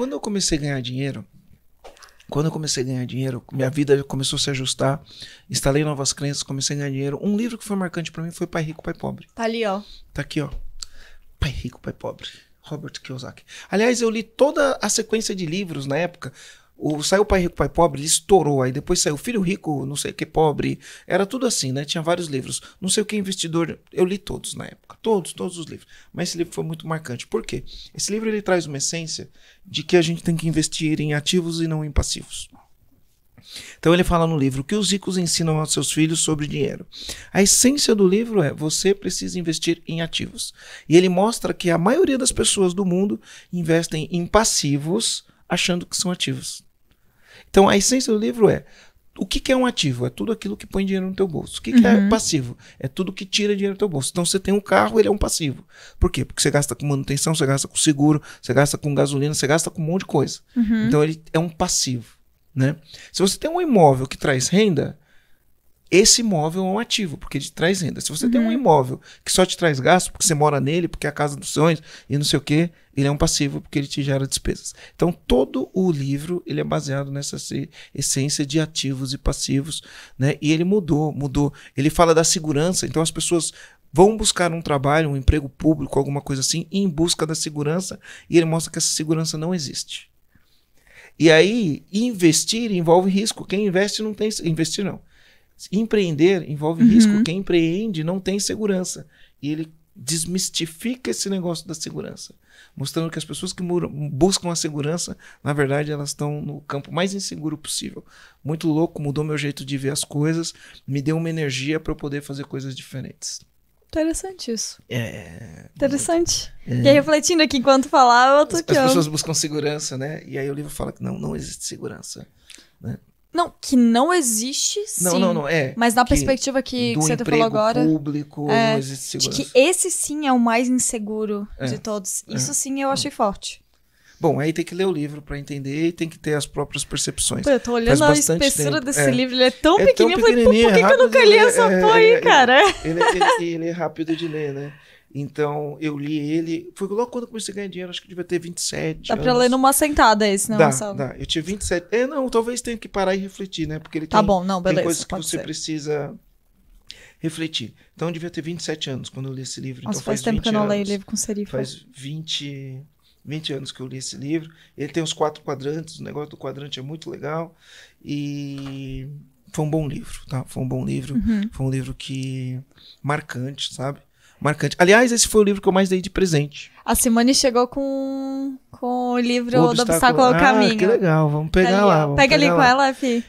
Quando eu comecei a ganhar dinheiro, quando eu comecei a ganhar dinheiro, minha vida começou a se ajustar, instalei novas crenças, comecei a ganhar dinheiro. Um livro que foi marcante para mim foi Pai Rico, Pai Pobre. Tá ali, ó. Tá aqui, ó. Pai Rico, Pai Pobre. Robert Kiyosaki. Aliás, eu li toda a sequência de livros na época. O, saiu o Pai Rico, Pai Pobre, ele estourou. Aí depois saiu Filho Rico, não sei o que, Pobre. Era tudo assim, né? Tinha vários livros. Não sei o que, Investidor. Eu li todos na época. Todos, todos os livros. Mas esse livro foi muito marcante. Por quê? Esse livro ele traz uma essência de que a gente tem que investir em ativos e não em passivos. Então ele fala no livro o que os ricos ensinam aos seus filhos sobre dinheiro. A essência do livro é você precisa investir em ativos. E ele mostra que a maioria das pessoas do mundo investem em passivos achando que são ativos. Então a essência do livro é o que, que, é um ativo? É tudo aquilo que põe dinheiro no teu bolso. O que, que é uhum. é passivo? É tudo que tira dinheiro do teu bolso. Então você tem um carro, ele é um passivo. Por quê? Porque você gasta com manutenção, você gasta com seguro, você gasta com gasolina, você gasta com um monte de coisa. Uhum. Então ele é um passivo, né? Se você tem um imóvel que traz renda, esse imóvel é um ativo, porque te traz renda. Se você uhum. tem um uhum. imóvel que só te traz gasto, porque você mora nele, porque é a casa dos sonhos e não sei o quê, ele é um passivo, porque ele te gera despesas. Então, todo o livro ele é baseado nessa essência de ativos e passivos, né? E ele mudou, mudou. Ele fala da segurança, então as pessoas vão buscar um trabalho, um emprego público, alguma coisa assim, em busca da segurança, e ele mostra que essa segurança não existe. E aí, investir envolve risco. Quem investe não tem. Investir não. Empreender envolve uhum. risco. Quem empreende não tem segurança. E ele desmistifica esse negócio da segurança, mostrando que as pessoas que buscam a segurança, na verdade, elas estão no campo mais inseguro possível. Muito louco, mudou meu jeito de ver as coisas, me deu uma energia para eu poder fazer coisas diferentes. Interessante isso. É. Interessante. É. E aí, refletindo aqui enquanto falava, eu tô As, as pessoas buscam segurança, né? E aí o livro fala que não, não existe segurança. Né? Não, que não existe, sim. Não, não, não, é. Mas na que perspectiva que, que você tá falou agora. público, é, não existe segurança. De que esse sim é o mais inseguro é, de todos. É. Isso é, sim eu achei forte. Bom, aí tem que ler o livro para entender e tem que ter as próprias percepções. Pô, eu tô olhando a espessura tempo. desse é. livro, ele é tão pequenininho, é tão pequenininho eu falei, por que, que eu é nunca li essa é, porra aí, cara? Ele, ele, ele, é rápido de ler, né? Então, eu li ele. Foi logo quando eu comecei a ganhar dinheiro, acho que devia ter 27. Dá anos. pra ler numa sentada esse, né, dá, Marcelo? Dá. Eu tinha 27. É, não, talvez tenha que parar e refletir, né? Porque ele tá tem, tá bom, não, beleza, tem coisas que você ser. precisa refletir. Então, eu devia ter 27 anos quando eu li esse livro. Então Nossa, então, faz, faz tempo que eu não leio livro com serifa. Faz 20, 20 anos que eu li esse livro. Ele tem os quatro quadrantes, o negócio do quadrante é muito legal. E foi um bom livro, tá? Foi um bom livro. Uhum. Foi um livro que. marcante, sabe? marcante. Aliás, esse foi o livro que eu mais dei de presente. A Simone chegou com, com o livro O Obstáculo, do Obstáculo ao ah, Caminho. Que legal, vamos pegar tá lá. Vamos Pega ali com ela, Fi.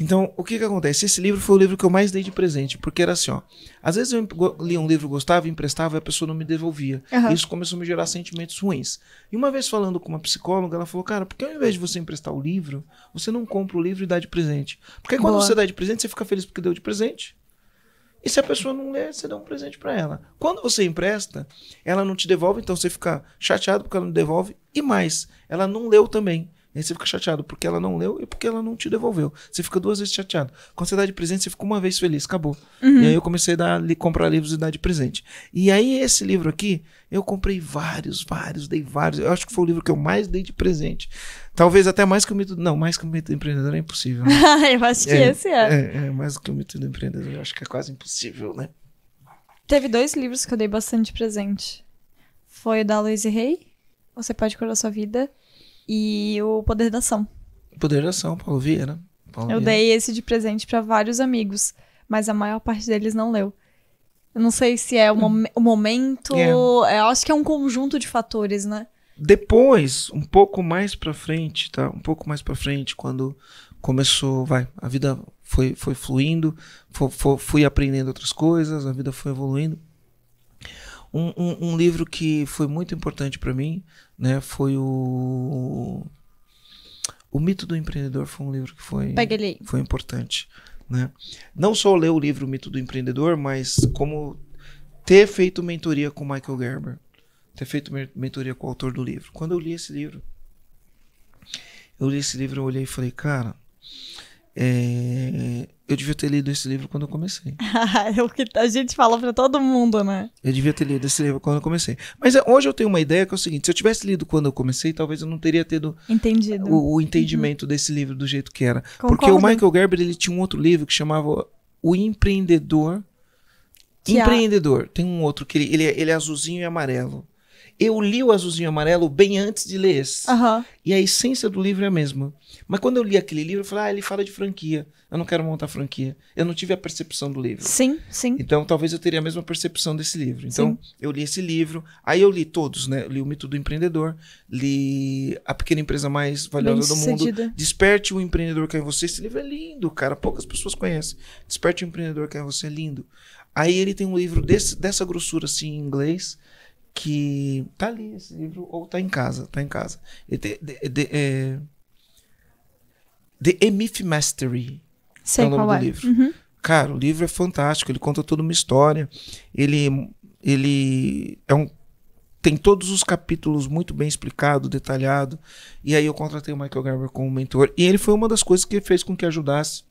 Então, o que que acontece? Esse livro foi o livro que eu mais dei de presente, porque era assim, ó. Às vezes eu lia um livro, gostava, emprestava e a pessoa não me devolvia. Uhum. Isso começou a me gerar sentimentos ruins. E uma vez falando com uma psicóloga, ela falou, cara, por que ao invés de você emprestar o livro, você não compra o livro e dá de presente? Porque quando Boa. você dá de presente, você fica feliz porque deu de presente. E se a pessoa não lê, você dá um presente para ela. Quando você empresta, ela não te devolve, então você fica chateado porque ela não devolve. E mais, ela não leu também. E aí você fica chateado porque ela não leu e porque ela não te devolveu. Você fica duas vezes chateado. Quando você dá de presente, você fica uma vez feliz, acabou. Uhum. E aí eu comecei a dar, comprar livros e dar de presente. E aí esse livro aqui, eu comprei vários, vários, dei vários. Eu acho que foi o livro que eu mais dei de presente. Talvez até mais que o mito. Não, mais que o mito do empreendedor é impossível. Né? eu acho que é, esse é. é. É, mais que o mito do empreendedor. Eu acho que é quase impossível, né? Teve dois livros que eu dei bastante presente. Foi o da Louise Hay, Você Pode Curar Sua Vida, e o Poder da Ação. Poder da Ação, Paulo Vieira. Paulo eu Vieira. dei esse de presente para vários amigos, mas a maior parte deles não leu. Eu não sei se é o, mom o momento, é. É, eu acho que é um conjunto de fatores, né? Depois, um pouco mais para frente, tá? Um pouco mais para frente, quando começou, vai, a vida foi, foi fluindo, fui aprendendo outras coisas, a vida foi evoluindo. Um, um, um livro que foi muito importante para mim, né, foi o O Mito do Empreendedor foi um livro que foi Peguei. foi importante, né? Não só ler o livro O Mito do Empreendedor, mas como ter feito mentoria com Michael Gerber, ter feito mentoria com o autor do livro. Quando eu li esse livro, eu li esse livro, eu olhei e falei, cara, é, eu devia ter lido esse livro quando eu comecei. é o que a gente fala para todo mundo, né? Eu devia ter lido esse livro quando eu comecei. Mas é, hoje eu tenho uma ideia que é o seguinte: se eu tivesse lido quando eu comecei, talvez eu não teria tido Entendido. O, o entendimento uhum. desse livro do jeito que era. Concordo. Porque o Michael Gerber ele tinha um outro livro que chamava O Empreendedor. Que Empreendedor. Tem um outro que ele, ele, é, ele é azulzinho e amarelo. Eu li o Azulzinho Amarelo bem antes de ler esse. Uhum. E a essência do livro é a mesma. Mas quando eu li aquele livro, eu falei, ah, ele fala de franquia. Eu não quero montar franquia. Eu não tive a percepção do livro. Sim, sim. Então talvez eu teria a mesma percepção desse livro. Então sim. eu li esse livro, aí eu li todos, né? Eu li O Mito do Empreendedor, li A Pequena Empresa Mais Valiosa do Mundo. Desperte o Empreendedor que é Você. Esse livro é lindo, cara. Poucas pessoas conhecem. Desperte o Empreendedor que é Você é lindo. Aí ele tem um livro desse, dessa grossura assim em inglês que tá ali esse livro ou tá em casa, tá em casa. The, the, the, é, the Emif Mastery é Sei é o nome do é. livro. Uhum. Cara, o livro é fantástico, ele conta toda uma história. Ele, ele é um, tem todos os capítulos muito bem explicado, detalhado. E aí eu contratei o Michael Garber como mentor. E ele foi uma das coisas que fez com que ajudasse.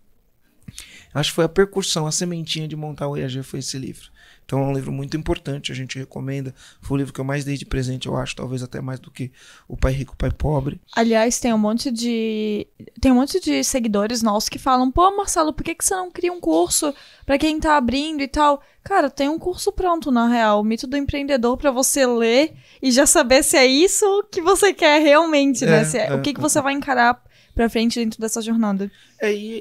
Acho que foi a percussão, a sementinha de montar o EAG foi esse livro. Então é um livro muito importante, a gente recomenda. Foi o livro que eu mais dei de presente, eu acho, talvez até mais do que O Pai Rico, Pai Pobre. Aliás, tem um monte de tem um monte de seguidores nossos que falam: "Pô, Marcelo, por que que você não cria um curso para quem tá abrindo e tal?" Cara, tem um curso pronto na real, o Mito do Empreendedor para você ler e já saber se é isso que você quer realmente, né? é, né? Se é, é, o que que você vai encarar para frente dentro dessa jornada. É, e,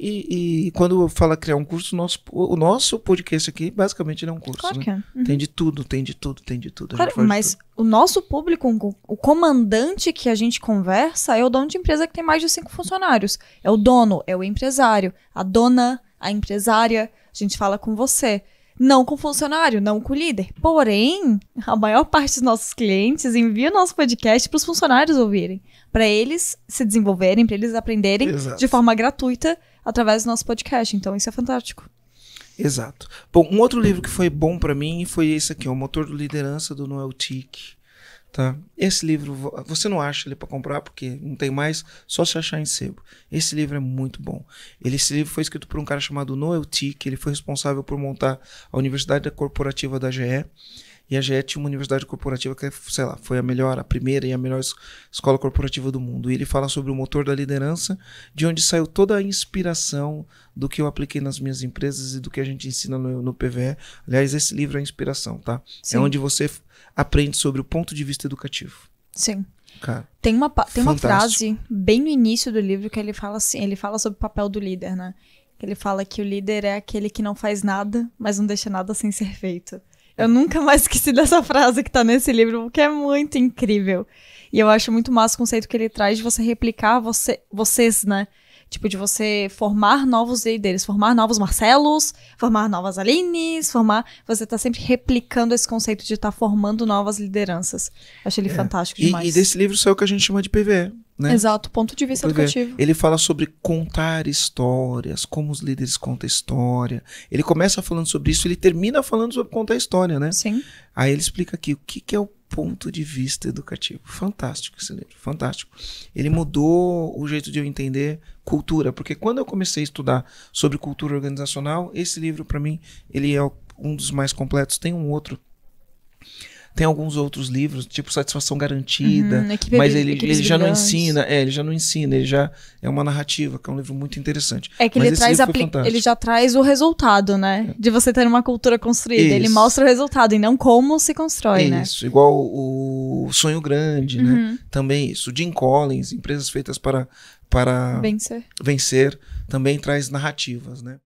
e, e, quando fala criar um curso, nosso, o nosso podcast aqui basicamente é um curso. Claro né? que é. Uhum. Tem de tudo, tem de tudo, tem de tudo. Claro, mas tudo. o nosso público, o comandante que a gente conversa é o dono de empresa que tem mais de cinco funcionários. É o dono, é o empresário, a dona, a empresária. A gente fala com você. Não com o funcionário, não com o líder. Porém, a maior parte dos nossos clientes envia o nosso podcast para os funcionários ouvirem, para eles se desenvolverem, para eles aprenderem Exato. de forma gratuita através do nosso podcast. Então, isso é fantástico. Exato. Bom, um outro livro que foi bom para mim foi esse aqui, O Motor de Liderança do Noel Tick. Tá? Esse livro, você não acha ele para comprar porque não tem mais, só se achar em sebo. Esse livro é muito bom. Ele, esse livro foi escrito por um cara chamado Noel T, que ele foi responsável por montar a Universidade Corporativa da GE. E a GET uma universidade corporativa que, é, sei lá, foi a melhor, a primeira e a melhor escola corporativa do mundo. E ele fala sobre o motor da liderança, de onde saiu toda a inspiração do que eu apliquei nas minhas empresas e do que a gente ensina no, no PVE. Aliás, esse livro é a inspiração, tá? É Sim. É onde você aprende sobre o ponto de vista educativo. Sim. Cara, tem uma, tem uma frase bem no início do livro que ele fala assim, ele fala sobre o papel do líder, né? Ele fala que o líder é aquele que não faz nada, mas não deixa nada sem ser feito. Eu nunca mais esqueci dessa frase que tá nesse livro, porque é muito incrível. E eu acho muito massa o conceito que ele traz de você replicar você, vocês, né? Tipo, de você formar novos líderes, formar novos Marcelos, formar novas Alines, formar. Você tá sempre replicando esse conceito de estar tá formando novas lideranças. Achei ele é. fantástico demais. E, e, desse livro saiu o que a gente chama de PVE, né? Exato, ponto de vista educativo. Ele fala sobre contar histórias, como os líderes contam história. Ele começa falando sobre isso, ele termina falando sobre contar história, né? Sim. Aí ele explica aqui o que, que é o ponto de vista educativo. Fantástico esse livro, fantástico. Ele mudou o jeito de eu entender cultura, porque quando eu comecei a estudar sobre cultura organizacional, esse livro para mim, ele é um dos mais completos, tem um outro tem alguns outros livros, tipo Satisfação Garantida, uhum, mas ele, ele já não ensina, é, ele já não ensina, ele já é uma narrativa, que é um livro muito interessante. É que mas ele traz ele já traz o resultado, né? É. De você ter uma cultura construída. Isso. Ele mostra o resultado e não como se constrói, isso. né? Isso, igual o Sonho Grande, né? uhum. Também isso. Jim Collins, Empresas Feitas para, para vencer. vencer, também traz narrativas, né?